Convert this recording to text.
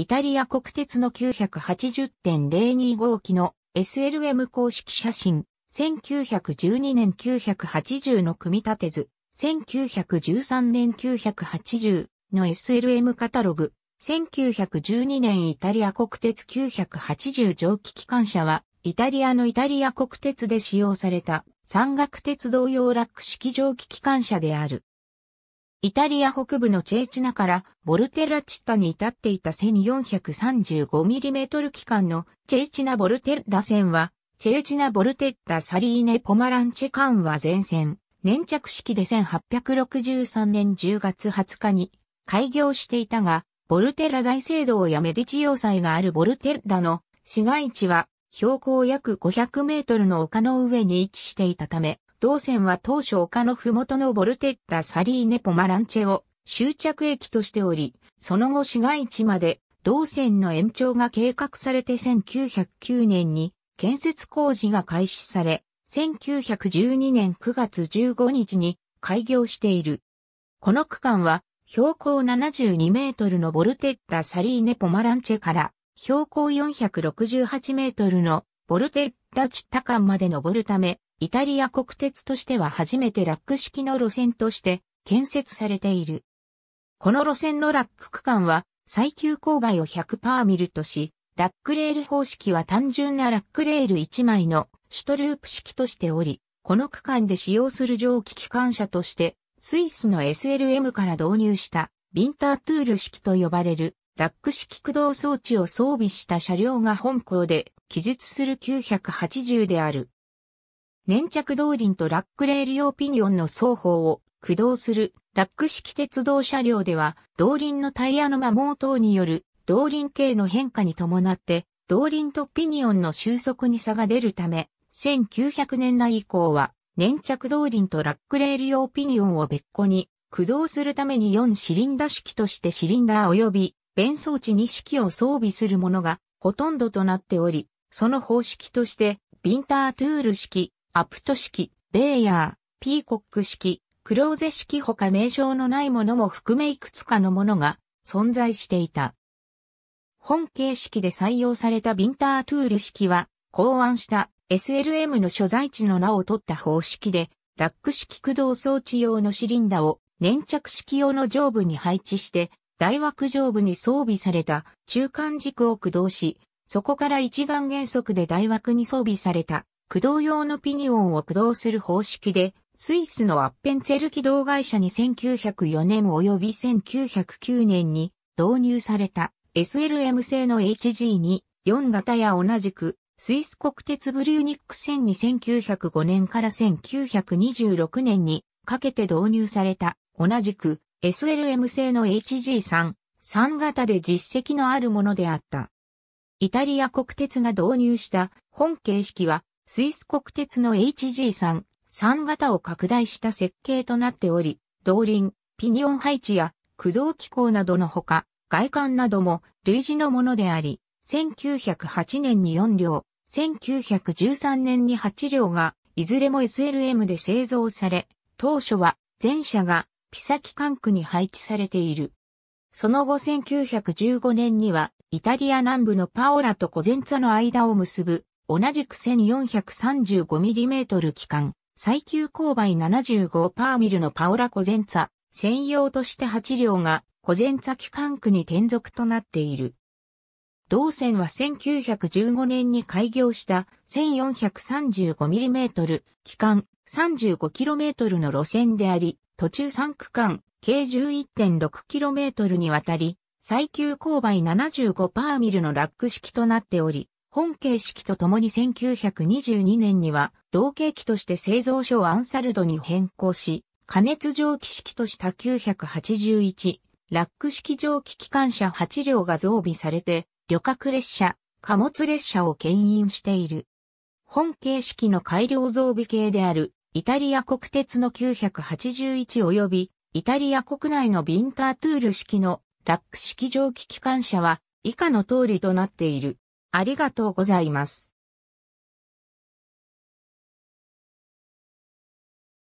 イタリア国鉄の980.025号機の SLM 公式写真、1912年980の組み立て図、1913年980の SLM カタログ、1912年イタリア国鉄980蒸気機関車は、イタリアのイタリア国鉄で使用された山岳鉄道用ラック式蒸気機関車である。イタリア北部のチェーチナからボルテラチッタに至っていた 1435mm 機関のチェーチナボルテッラ線は、チェーチナボルテッラサリーネポマランチェ間は前線、粘着式で1863年10月20日に開業していたが、ボルテラ大聖堂やメディチ要塞があるボルテッラの市街地は標高約500メートルの丘の上に位置していたため、同線は当初丘のふもとのボルテッラ・サリーネ・ポマランチェを終着駅としており、その後市街地まで同線の延長が計画されて1909年に建設工事が開始され、1912年9月15日に開業している。この区間は標高72メートルのボルテッラ・サリーネ・ポマランチェから標高468メートルのボルテッラ・チッタ間まで登るためイタリア国鉄としては初めてラック式の路線として建設されている。この路線のラック区間は最急勾配を100%ミルとし、ラックレール方式は単純なラックレール1枚のシュトループ式としており、この区間で使用する蒸気機関車として、スイスの SLM から導入したビンタートゥール式と呼ばれるラック式駆動装置を装備した車両が本校で記述する980である。粘着動輪とラックレール用ピニオンの双方を駆動するラック式鉄道車両では、動輪のタイヤの摩耗等による動輪形の変化に伴って、動輪とピニオンの収束に差が出るため、1900年代以降は、粘着動輪とラックレール用ピニオンを別個に、駆動するために4シリンダ式としてシリンダー及び、弁装置2式を装備するものが、ほとんどとなっており、その方式として、ビンタートゥール式、アプト式、ベイヤー、ピーコック式、クローゼ式他名称のないものも含めいくつかのものが存在していた。本形式で採用されたビンタートゥール式は考案した SLM の所在地の名を取った方式で、ラック式駆動装置用のシリンダを粘着式用の上部に配置して、大枠上部に装備された中間軸を駆動し、そこから一眼原則で大枠に装備された駆動用のピニオンを駆動する方式で、スイスのアッペンツェル機動会社に1904年及び1909年に導入された SLM 製の HG2、4型や同じく、スイス国鉄ブリューニック線に1905年から1926年にかけて導入された、同じく SLM 製の HG3、3型で実績のあるものであった。イタリア国鉄が導入した本形式はスイス国鉄の HG3、3型を拡大した設計となっており、動輪、ピニオン配置や駆動機構などのほか、外観なども類似のものであり、1908年に4両、1913年に8両が、いずれも SLM で製造され、当初は全車がピサキ管区に配置されている。その後1915年には、イタリア南部のパオラとコゼンツァの間を結ぶ同じく 1435mm 機関、最急勾配75パーミルのパオラコゼンツァ、専用として8両がコゼンツァ機関区に転属となっている。同線は1915年に開業した 1435mm 機関 35km の路線であり、途中3区間計 11.6km にわたり、最急勾配75パーミルのラック式となっており、本形式とともに1922年には、同形機として製造所をアンサルドに変更し、加熱蒸気式とした981、ラック式蒸気機関車8両が増備されて、旅客列車、貨物列車を牽引している。本形式の改良増備系である、イタリア国鉄の981及び、イタリア国内のビンタートゥール式のラック式蒸気機関車は、以下の通りとなっている。ありがとうございます。